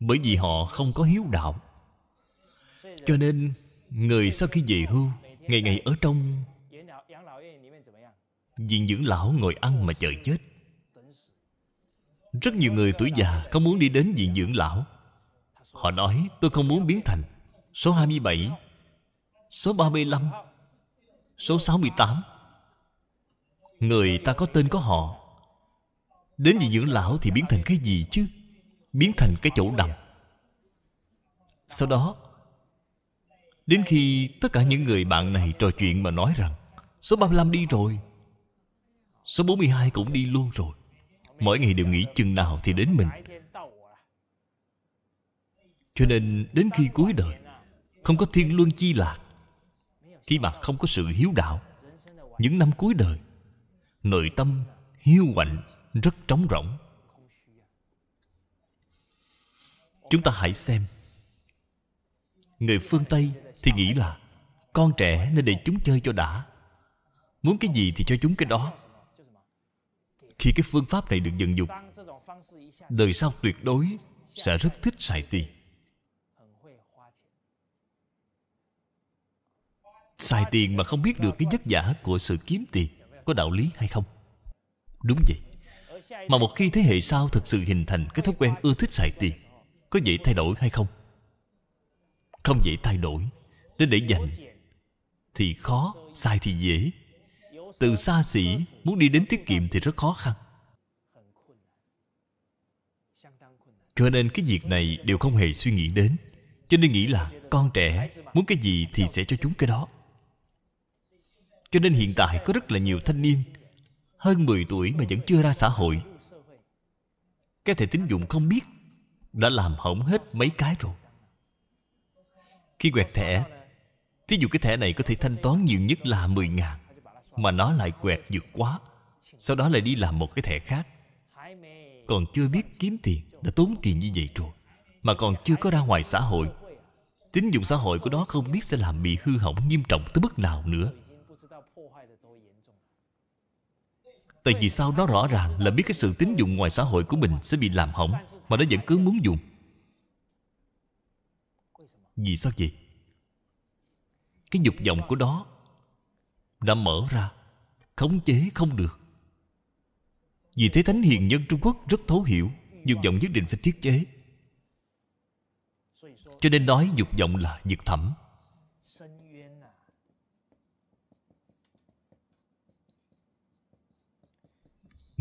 Bởi vì họ không có hiếu đạo Cho nên Người sau khi về hưu Ngày ngày ở trong Viện dưỡng lão ngồi ăn mà chờ chết Rất nhiều người tuổi già Không muốn đi đến viện dưỡng lão Họ nói tôi không muốn biến thành số 27, số 35, số 68. Người ta có tên có họ. Đến vị dưỡng lão thì biến thành cái gì chứ? Biến thành cái chỗ đầm. Sau đó, đến khi tất cả những người bạn này trò chuyện mà nói rằng số 35 đi rồi, số 42 cũng đi luôn rồi. Mỗi ngày đều nghĩ chừng nào thì đến mình. Cho nên đến khi cuối đời không có thiên luân chi lạc Khi mà không có sự hiếu đạo Những năm cuối đời Nội tâm hiu quạnh Rất trống rỗng Chúng ta hãy xem Người phương Tây thì nghĩ là Con trẻ nên để chúng chơi cho đã Muốn cái gì thì cho chúng cái đó Khi cái phương pháp này được vận dụng Đời sau tuyệt đối sẽ rất thích xài tiền Xài tiền mà không biết được cái vất giả của sự kiếm tiền Có đạo lý hay không Đúng vậy Mà một khi thế hệ sau thực sự hình thành Cái thói quen ưa thích xài tiền Có dễ thay đổi hay không Không dễ thay đổi Đến để dành Thì khó, sai thì dễ Từ xa xỉ muốn đi đến tiết kiệm thì rất khó khăn Cho nên cái việc này đều không hề suy nghĩ đến Cho nên nghĩ là con trẻ muốn cái gì thì sẽ cho chúng cái đó cho nên hiện tại có rất là nhiều thanh niên Hơn 10 tuổi mà vẫn chưa ra xã hội Cái thẻ tín dụng không biết Đã làm hỏng hết mấy cái rồi Khi quẹt thẻ Thí dụ cái thẻ này có thể thanh toán nhiều nhất là 10 ngàn Mà nó lại quẹt vượt quá Sau đó lại đi làm một cái thẻ khác Còn chưa biết kiếm tiền Đã tốn tiền như vậy rồi Mà còn chưa có ra ngoài xã hội Tín dụng xã hội của nó không biết sẽ làm bị hư hỏng nghiêm trọng tới mức nào nữa Tại vì sao nó rõ ràng là biết cái sự tín dụng ngoài xã hội của mình sẽ bị làm hỏng Mà nó vẫn cứ muốn dùng Vì sao vậy? Cái dục vọng của đó Đã mở ra Khống chế không được Vì thế Thánh Hiền Nhân Trung Quốc rất thấu hiểu Dục vọng nhất định phải thiết chế Cho nên nói dục vọng là việc thẩm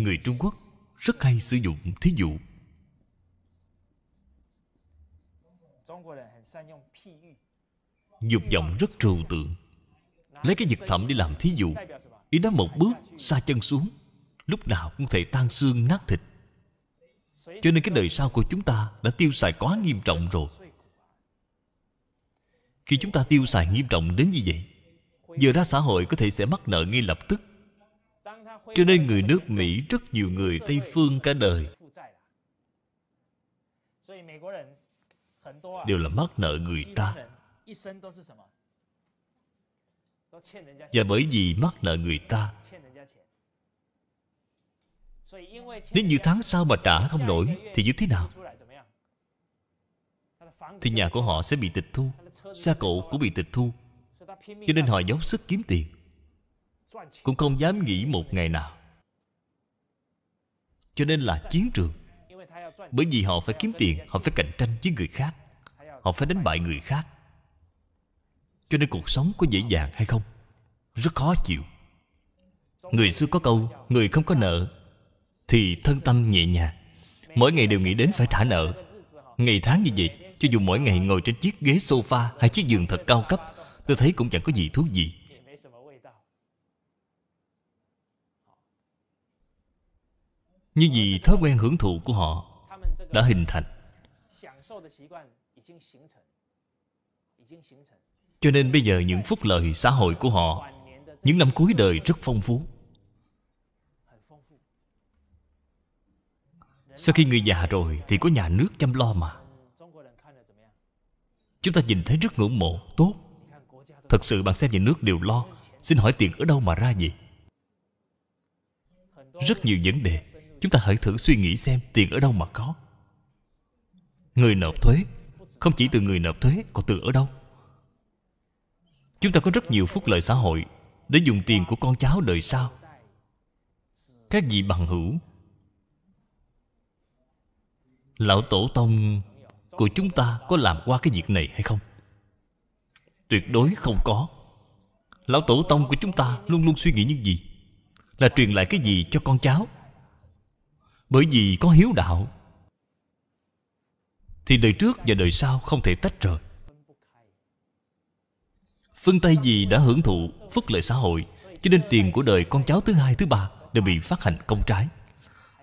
người trung quốc rất hay sử dụng thí dụ dục vọng rất trừu tượng lấy cái vật phẩm để làm thí dụ ý nói một bước xa chân xuống lúc nào cũng thể tan xương nát thịt cho nên cái đời sau của chúng ta đã tiêu xài quá nghiêm trọng rồi khi chúng ta tiêu xài nghiêm trọng đến như vậy giờ ra xã hội có thể sẽ mắc nợ ngay lập tức cho nên người nước Mỹ rất nhiều người Tây Phương cả đời Đều là mắc nợ người ta Và bởi vì mắc nợ người ta Nếu như tháng sau mà trả không nổi Thì như thế nào? Thì nhà của họ sẽ bị tịch thu Xe cộ cũng bị tịch thu Cho nên họ giấu sức kiếm tiền cũng không dám nghỉ một ngày nào Cho nên là chiến trường Bởi vì họ phải kiếm tiền Họ phải cạnh tranh với người khác Họ phải đánh bại người khác Cho nên cuộc sống có dễ dàng hay không Rất khó chịu Người xưa có câu Người không có nợ Thì thân tâm nhẹ nhàng Mỗi ngày đều nghĩ đến phải trả nợ Ngày tháng như vậy Cho dù mỗi ngày ngồi trên chiếc ghế sofa Hay chiếc giường thật cao cấp Tôi thấy cũng chẳng có gì thú vị Như vì thói quen hưởng thụ của họ Đã hình thành Cho nên bây giờ những phúc lợi xã hội của họ Những năm cuối đời rất phong phú Sau khi người già rồi Thì có nhà nước chăm lo mà Chúng ta nhìn thấy rất ngưỡng mộ Tốt Thật sự bạn xem nhà nước đều lo Xin hỏi tiền ở đâu mà ra gì? Rất nhiều vấn đề chúng ta hãy thử suy nghĩ xem tiền ở đâu mà có người nộp thuế không chỉ từ người nộp thuế còn từ ở đâu chúng ta có rất nhiều phúc lợi xã hội để dùng tiền của con cháu đời sau các vị bằng hữu lão tổ tông của chúng ta có làm qua cái việc này hay không tuyệt đối không có lão tổ tông của chúng ta luôn luôn suy nghĩ những gì là truyền lại cái gì cho con cháu bởi vì có hiếu đạo Thì đời trước và đời sau không thể tách rời Phương Tây gì đã hưởng thụ phúc lợi xã hội Cho nên tiền của đời con cháu thứ hai thứ ba Đều bị phát hành công trái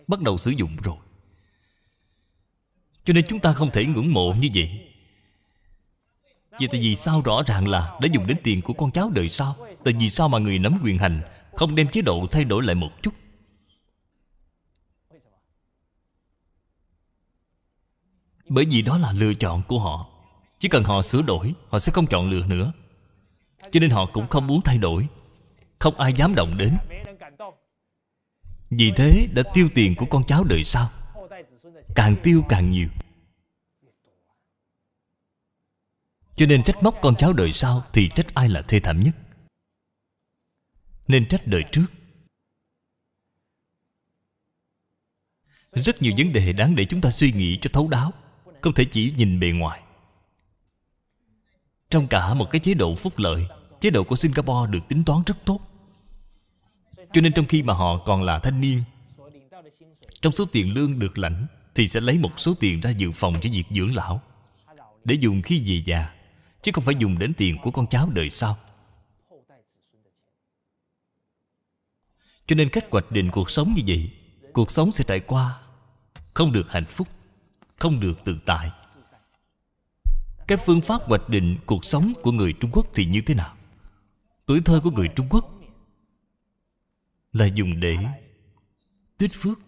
Bắt đầu sử dụng rồi Cho nên chúng ta không thể ngưỡng mộ như vậy Vậy tại vì sao rõ ràng là Đã dùng đến tiền của con cháu đời sau Tại vì sao mà người nắm quyền hành Không đem chế độ thay đổi lại một chút Bởi vì đó là lựa chọn của họ Chỉ cần họ sửa đổi Họ sẽ không chọn lựa nữa Cho nên họ cũng không muốn thay đổi Không ai dám động đến Vì thế đã tiêu tiền của con cháu đời sau Càng tiêu càng nhiều Cho nên trách móc con cháu đời sau Thì trách ai là thê thảm nhất Nên trách đời trước Rất nhiều vấn đề đáng để chúng ta suy nghĩ cho thấu đáo không thể chỉ nhìn bề ngoài Trong cả một cái chế độ phúc lợi Chế độ của Singapore được tính toán rất tốt Cho nên trong khi mà họ còn là thanh niên Trong số tiền lương được lãnh Thì sẽ lấy một số tiền ra dự phòng cho việc dưỡng lão Để dùng khi về già Chứ không phải dùng đến tiền của con cháu đời sau Cho nên cách hoạch định cuộc sống như vậy Cuộc sống sẽ trải qua Không được hạnh phúc không được tự tại cái phương pháp hoạch định cuộc sống của người trung quốc thì như thế nào tuổi thơ của người trung quốc là dùng để tích phước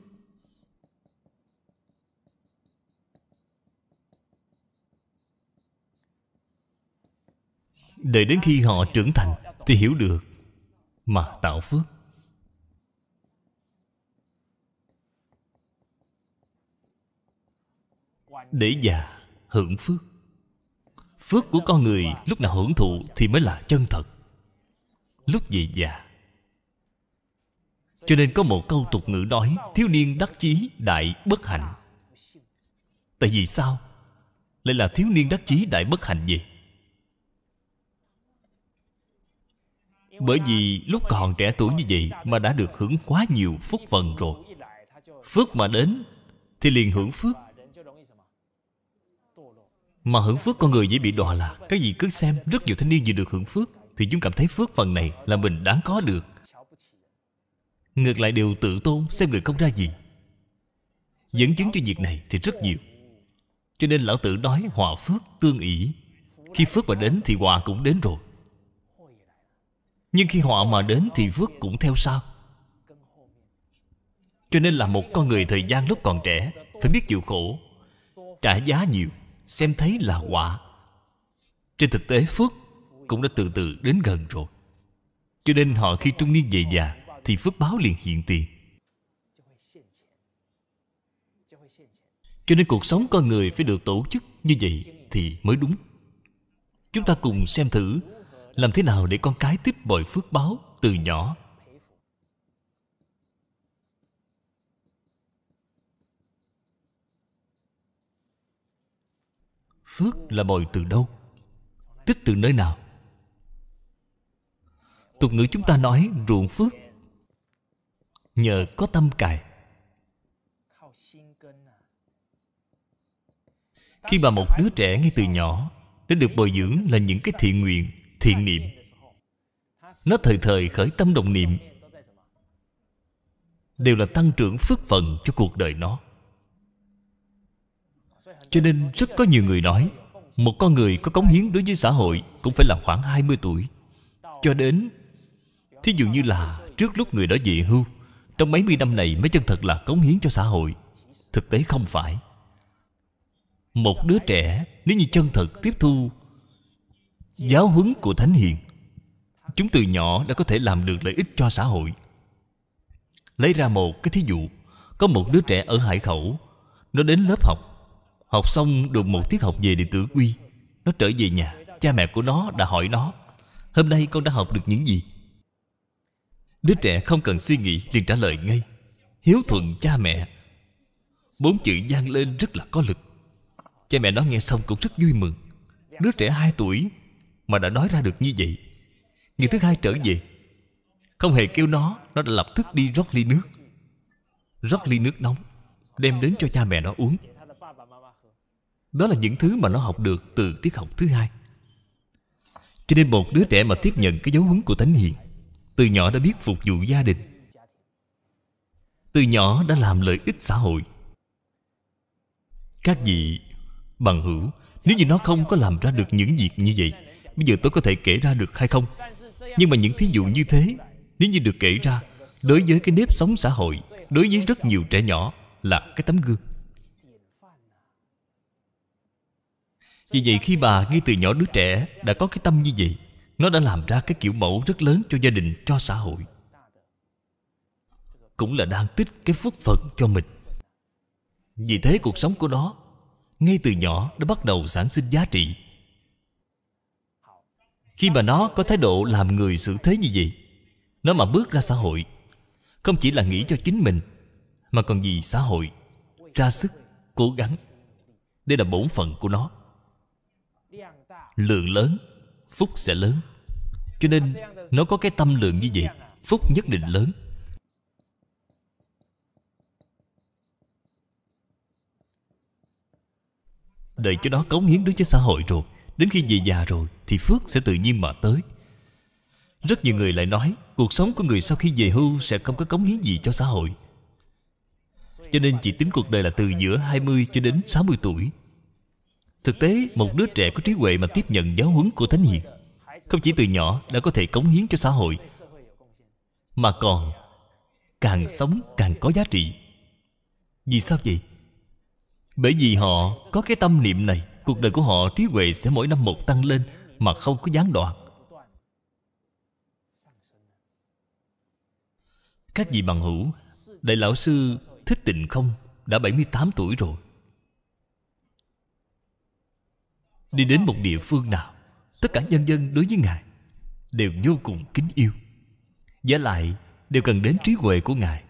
đợi đến khi họ trưởng thành thì hiểu được mà tạo phước để già hưởng phước phước của con người lúc nào hưởng thụ thì mới là chân thật lúc về già cho nên có một câu tục ngữ nói thiếu niên đắc chí đại bất hạnh tại vì sao lại là thiếu niên đắc chí đại bất hạnh gì bởi vì lúc còn trẻ tuổi như vậy mà đã được hưởng quá nhiều phúc phần rồi phước mà đến thì liền hưởng phước mà hưởng phước con người dễ bị đọa lạc cái gì cứ xem rất nhiều thanh niên vừa được hưởng phước Thì chúng cảm thấy phước phần này là mình đáng có được Ngược lại đều tự tôn xem người không ra gì Dẫn chứng cho việc này thì rất nhiều Cho nên lão tử nói hòa phước tương ỷ Khi phước mà đến thì hòa cũng đến rồi Nhưng khi họa mà đến thì phước cũng theo sau Cho nên là một con người thời gian lúc còn trẻ Phải biết chịu khổ Trả giá nhiều xem thấy là quả trên thực tế phước cũng đã từ từ đến gần rồi cho nên họ khi trung niên về già thì phước báo liền hiện tiền cho nên cuộc sống con người phải được tổ chức như vậy thì mới đúng chúng ta cùng xem thử làm thế nào để con cái tích bồi phước báo từ nhỏ Phước là mồi từ đâu Tích từ nơi nào Tục ngữ chúng ta nói ruộng phước Nhờ có tâm cài Khi mà một đứa trẻ ngay từ nhỏ Đã được bồi dưỡng là những cái thiện nguyện Thiện niệm Nó thời thời khởi tâm đồng niệm Đều là tăng trưởng phước phần cho cuộc đời nó cho nên rất có nhiều người nói Một con người có cống hiến đối với xã hội Cũng phải là khoảng 20 tuổi Cho đến Thí dụ như là trước lúc người đó về hưu Trong mấy mươi năm này mới chân thật là cống hiến cho xã hội Thực tế không phải Một đứa trẻ Nếu như chân thật tiếp thu Giáo huấn của Thánh Hiền Chúng từ nhỏ đã có thể làm được lợi ích cho xã hội Lấy ra một cái thí dụ Có một đứa trẻ ở Hải Khẩu Nó đến lớp học Học xong được một tiết học về điện tử quy Nó trở về nhà Cha mẹ của nó đã hỏi nó Hôm nay con đã học được những gì Đứa trẻ không cần suy nghĩ liền trả lời ngay Hiếu thuận cha mẹ Bốn chữ gian lên rất là có lực Cha mẹ nó nghe xong cũng rất vui mừng Đứa trẻ 2 tuổi Mà đã nói ra được như vậy Ngày thứ hai trở về Không hề kêu nó Nó đã lập tức đi rót ly nước Rót ly nước nóng Đem đến cho cha mẹ nó uống đó là những thứ mà nó học được từ tiết học thứ hai Cho nên một đứa trẻ mà tiếp nhận cái dấu huấn của Thánh Hiền Từ nhỏ đã biết phục vụ gia đình Từ nhỏ đã làm lợi ích xã hội Các vị bằng hữu Nếu như nó không có làm ra được những việc như vậy Bây giờ tôi có thể kể ra được hay không Nhưng mà những thí dụ như thế Nếu như được kể ra Đối với cái nếp sống xã hội Đối với rất nhiều trẻ nhỏ Là cái tấm gương Vì vậy khi bà ngay từ nhỏ đứa trẻ Đã có cái tâm như vậy Nó đã làm ra cái kiểu mẫu rất lớn cho gia đình, cho xã hội Cũng là đang tích cái phước phận cho mình Vì thế cuộc sống của nó Ngay từ nhỏ đã bắt đầu sản sinh giá trị Khi mà nó có thái độ làm người xử thế như vậy Nó mà bước ra xã hội Không chỉ là nghĩ cho chính mình Mà còn vì xã hội Ra sức, cố gắng Đây là bổn phận của nó lượng lớn phúc sẽ lớn cho nên nó có cái tâm lượng như vậy phúc nhất định lớn đợi cho đó cống hiến đối với xã hội rồi đến khi về già rồi thì phước sẽ tự nhiên mà tới rất nhiều người lại nói cuộc sống của người sau khi về hưu sẽ không có cống hiến gì cho xã hội cho nên chỉ tính cuộc đời là từ giữa 20 cho đến 60 tuổi Thực tế, một đứa trẻ có trí huệ mà tiếp nhận giáo huấn của Thánh Hiền Không chỉ từ nhỏ đã có thể cống hiến cho xã hội Mà còn càng sống càng có giá trị Vì sao vậy? Bởi vì họ có cái tâm niệm này Cuộc đời của họ trí huệ sẽ mỗi năm một tăng lên Mà không có gián đoạn Các vị bằng hữu Đại lão sư Thích Tịnh Không Đã 78 tuổi rồi Đi đến một địa phương nào Tất cả nhân dân đối với Ngài Đều vô cùng kính yêu Giả lại đều cần đến trí huệ của Ngài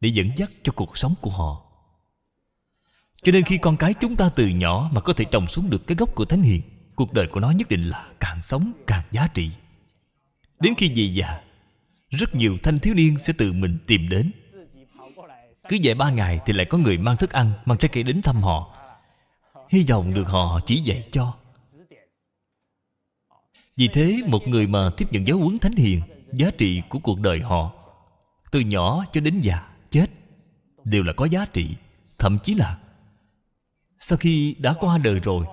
Để dẫn dắt cho cuộc sống của họ Cho nên khi con cái chúng ta từ nhỏ Mà có thể trồng xuống được cái gốc của Thánh Hiền Cuộc đời của nó nhất định là càng sống càng giá trị Đến khi về già Rất nhiều thanh thiếu niên sẽ tự mình tìm đến Cứ vài ba ngày thì lại có người mang thức ăn Mang trái cây đến thăm họ hy vọng được họ chỉ dạy cho vì thế một người mà tiếp nhận giáo huấn thánh hiền giá trị của cuộc đời họ từ nhỏ cho đến già chết đều là có giá trị thậm chí là sau khi đã qua đời rồi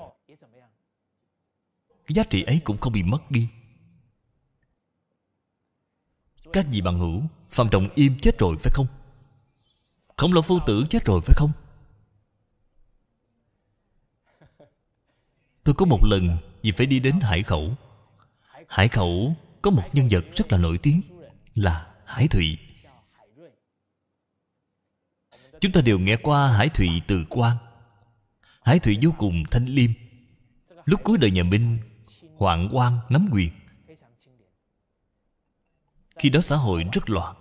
cái giá trị ấy cũng không bị mất đi các vị bằng hữu phạm trọng im chết rồi phải không khổng lão phu tử chết rồi phải không Tôi có một lần vì phải đi đến Hải Khẩu Hải Khẩu có một nhân vật rất là nổi tiếng Là Hải Thụy Chúng ta đều nghe qua Hải Thụy từ quan Hải Thụy vô cùng thanh liêm Lúc cuối đời nhà Minh hoàng quan nắm quyền Khi đó xã hội rất loạn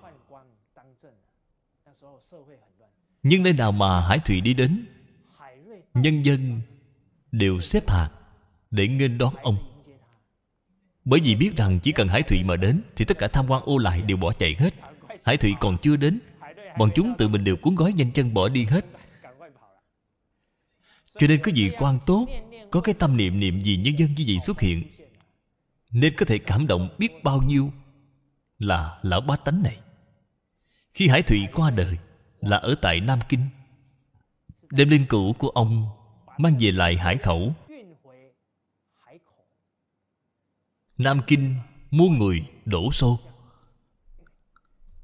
Nhưng nơi nào mà Hải Thụy đi đến Nhân dân đều xếp hàng để nghênh đón ông bởi vì biết rằng chỉ cần hải thụy mà đến thì tất cả tham quan ô lại đều bỏ chạy hết hải thụy còn chưa đến bọn chúng tự mình đều cuốn gói nhanh chân bỏ đi hết cho nên có gì quan tốt có cái tâm niệm niệm gì nhân dân như vậy xuất hiện nên có thể cảm động biết bao nhiêu là lão bá tánh này khi hải thụy qua đời là ở tại nam kinh đêm linh cữu của ông Mang về lại hải khẩu Nam Kinh mua người đổ xô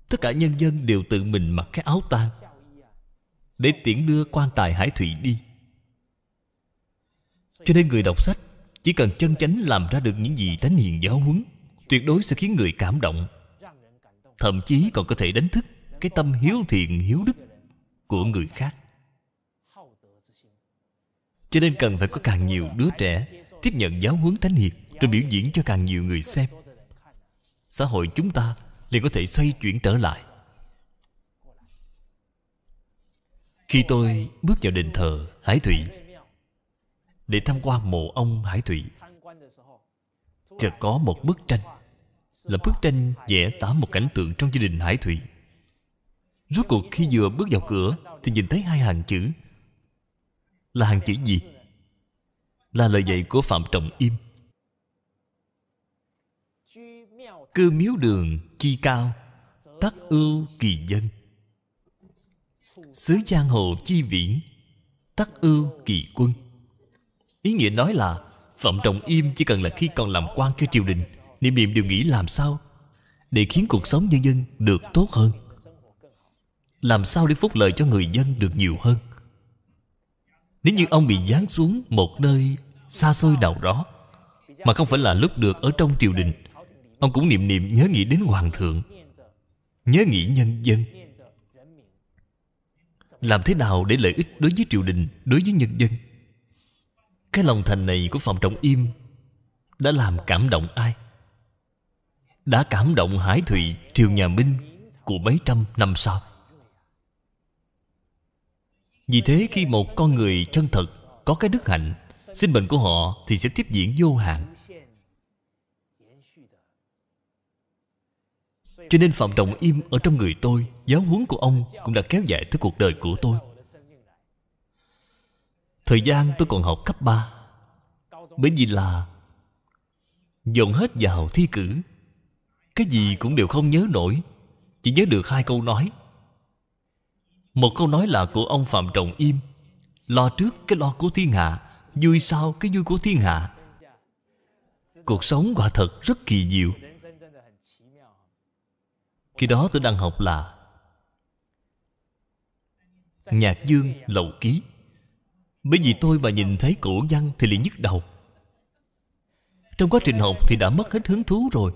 Tất cả nhân dân đều tự mình mặc cái áo tang Để tiễn đưa quan tài hải thủy đi Cho nên người đọc sách Chỉ cần chân chánh làm ra được những gì thánh hiền giáo huấn Tuyệt đối sẽ khiến người cảm động Thậm chí còn có thể đánh thức Cái tâm hiếu thiện hiếu đức Của người khác cho nên cần phải có càng nhiều đứa trẻ Tiếp nhận giáo huấn thánh hiệp Rồi biểu diễn cho càng nhiều người xem Xã hội chúng ta liền có thể xoay chuyển trở lại Khi tôi bước vào đền thờ Hải Thụy Để tham quan mộ ông Hải Thụy Chợt có một bức tranh Là bức tranh vẽ tả một cảnh tượng trong gia đình Hải Thụy Rốt cuộc khi vừa bước vào cửa Thì nhìn thấy hai hàng chữ là hàng chữ gì? Là lời dạy của Phạm Trọng Im Cư miếu đường chi cao Tắc ưu kỳ dân Xứ giang hồ chi viễn Tắc ưu kỳ quân Ý nghĩa nói là Phạm Trọng Im chỉ cần là khi còn làm quan cho triều đình Niệm niệm đều nghĩ làm sao Để khiến cuộc sống nhân dân được tốt hơn Làm sao để phúc lợi cho người dân được nhiều hơn nếu như ông bị giáng xuống một nơi xa xôi nào đó Mà không phải là lúc được ở trong triều đình Ông cũng niệm niệm nhớ nghĩ đến hoàng thượng Nhớ nghĩ nhân dân Làm thế nào để lợi ích đối với triều đình Đối với nhân dân Cái lòng thành này của Phòng Trọng Im Đã làm cảm động ai Đã cảm động Hải Thụy Triều Nhà Minh Của mấy trăm năm sau vì thế khi một con người chân thật Có cái đức hạnh Sinh mệnh của họ thì sẽ tiếp diễn vô hạn Cho nên Phạm Trọng Im ở trong người tôi Giáo huấn của ông cũng đã kéo dài tới cuộc đời của tôi Thời gian tôi còn học cấp 3 Bởi vì là Dồn hết vào thi cử Cái gì cũng đều không nhớ nổi Chỉ nhớ được hai câu nói một câu nói là của ông Phạm Trọng Im Lo trước cái lo của thiên hạ Vui sau cái vui của thiên hạ Cuộc sống quả thật rất kỳ diệu Khi đó tôi đang học là Nhạc Dương lầu Ký Bởi vì tôi mà nhìn thấy cổ văn thì liền nhức đầu Trong quá trình học thì đã mất hết hứng thú rồi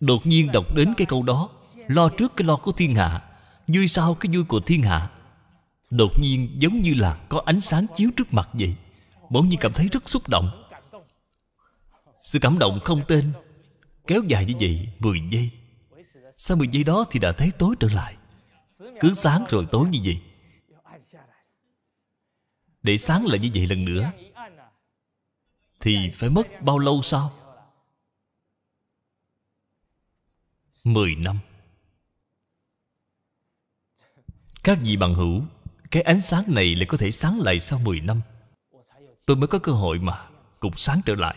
Đột nhiên đọc đến cái câu đó Lo trước cái lo của thiên hạ Vui sao cái vui của thiên hạ Đột nhiên giống như là có ánh sáng chiếu trước mặt vậy Bỗng nhiên cảm thấy rất xúc động Sự cảm động không tên Kéo dài như vậy 10 giây Sau 10 giây đó thì đã thấy tối trở lại Cứ sáng rồi tối như vậy Để sáng lại như vậy lần nữa Thì phải mất bao lâu sao 10 năm Các vị bằng hữu Cái ánh sáng này lại có thể sáng lại sau 10 năm Tôi mới có cơ hội mà Cũng sáng trở lại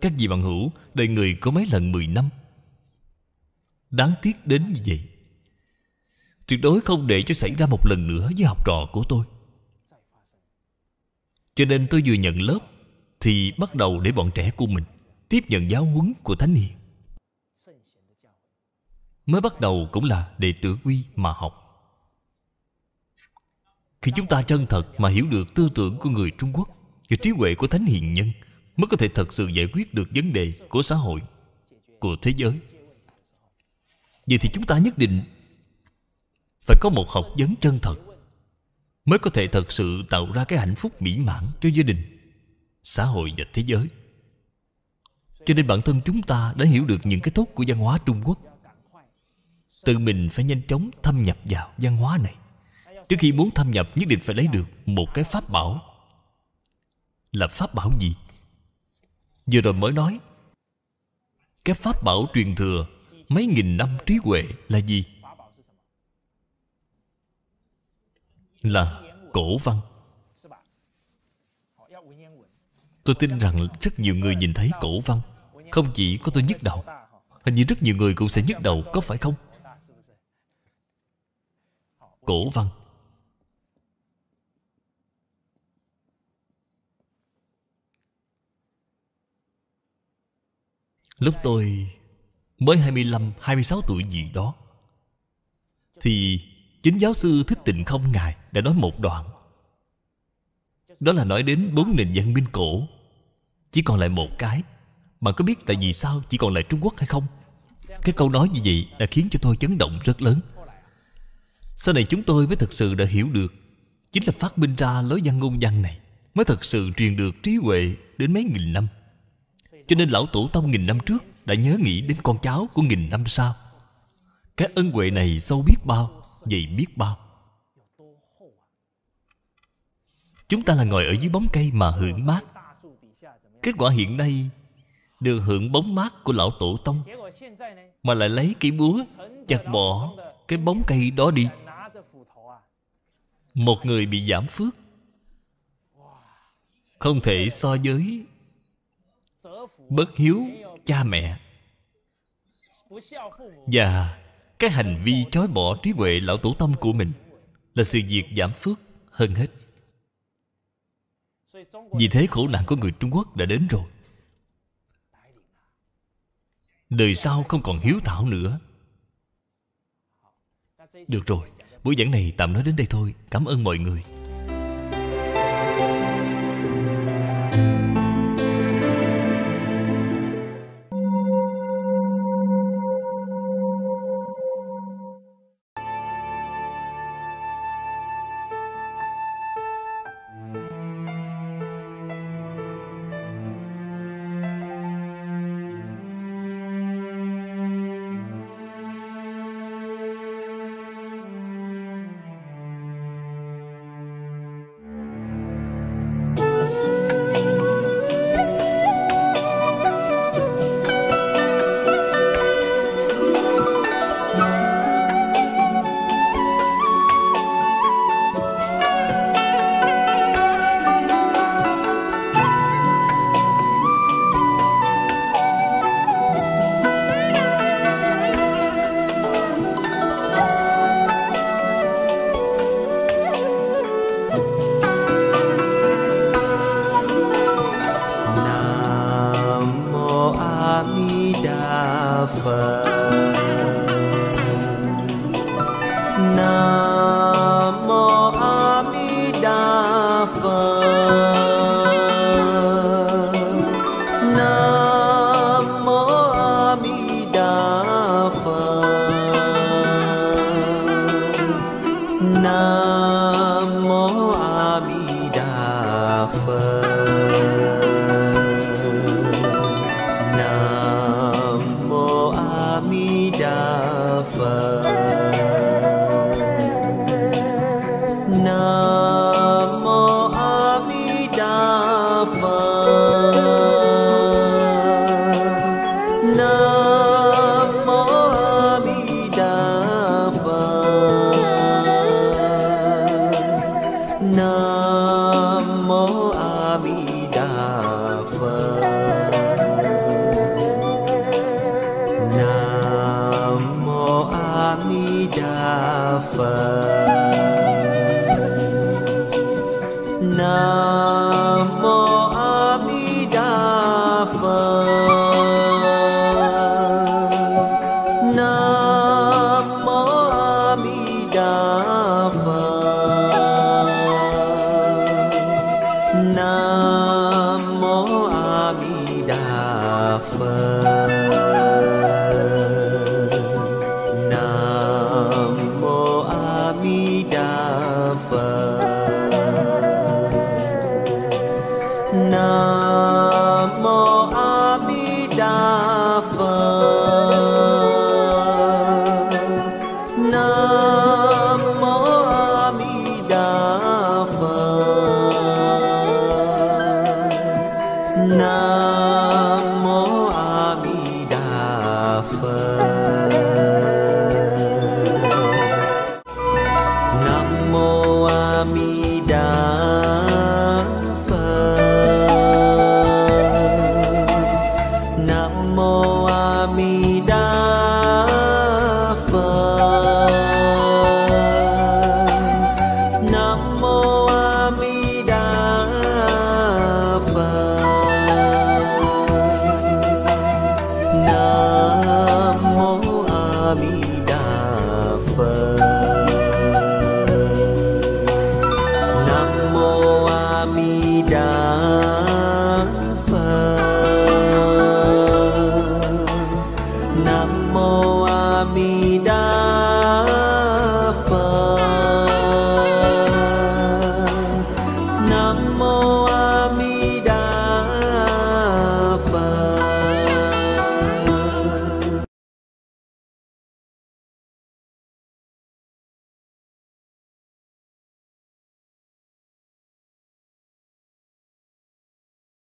Các vị bằng hữu Đời người có mấy lần 10 năm Đáng tiếc đến như vậy Tuyệt đối không để cho xảy ra một lần nữa Với học trò của tôi Cho nên tôi vừa nhận lớp Thì bắt đầu để bọn trẻ của mình Tiếp nhận giáo huấn của Thánh Hiền Mới bắt đầu cũng là đệ tử quy mà học Khi chúng ta chân thật mà hiểu được tư tưởng của người Trung Quốc Và trí huệ của Thánh Hiền Nhân Mới có thể thật sự giải quyết được vấn đề của xã hội Của thế giới Vậy thì chúng ta nhất định Phải có một học vấn chân thật Mới có thể thật sự tạo ra cái hạnh phúc mỹ mãn cho gia đình Xã hội và thế giới Cho nên bản thân chúng ta đã hiểu được những cái tốt của văn hóa Trung Quốc Tự mình phải nhanh chóng thâm nhập vào văn hóa này Trước khi muốn thâm nhập nhất định phải lấy được một cái pháp bảo Là pháp bảo gì? Vừa rồi mới nói Cái pháp bảo truyền thừa Mấy nghìn năm trí huệ là gì? Là cổ văn Tôi tin rằng rất nhiều người nhìn thấy cổ văn Không chỉ có tôi nhức đầu Hình như rất nhiều người cũng sẽ nhức đầu Có phải không? cổ văn Lúc tôi mới 25-26 tuổi gì đó Thì chính giáo sư Thích Tịnh Không Ngài đã nói một đoạn Đó là nói đến bốn nền văn minh cổ Chỉ còn lại một cái Bạn có biết tại vì sao chỉ còn lại Trung Quốc hay không? Cái câu nói như vậy đã khiến cho tôi chấn động rất lớn sau này chúng tôi mới thật sự đã hiểu được Chính là phát minh ra lối văn ngôn văn này Mới thật sự truyền được trí huệ đến mấy nghìn năm Cho nên lão tổ tông nghìn năm trước Đã nhớ nghĩ đến con cháu của nghìn năm sau Cái ân huệ này sâu biết bao Vậy biết bao Chúng ta là ngồi ở dưới bóng cây mà hưởng mát Kết quả hiện nay Được hưởng bóng mát của lão tổ tông Mà lại lấy cây búa Chặt bỏ cái bóng cây đó đi một người bị giảm phước không thể so với bất hiếu cha mẹ và cái hành vi chối bỏ trí huệ lão tổ tâm của mình là sự việc giảm phước hơn hết vì thế khổ nạn của người trung quốc đã đến rồi đời sau không còn hiếu thảo nữa được rồi Buổi giảng này tạm nói đến đây thôi Cảm ơn mọi người Nam Mô A Di Đà Phật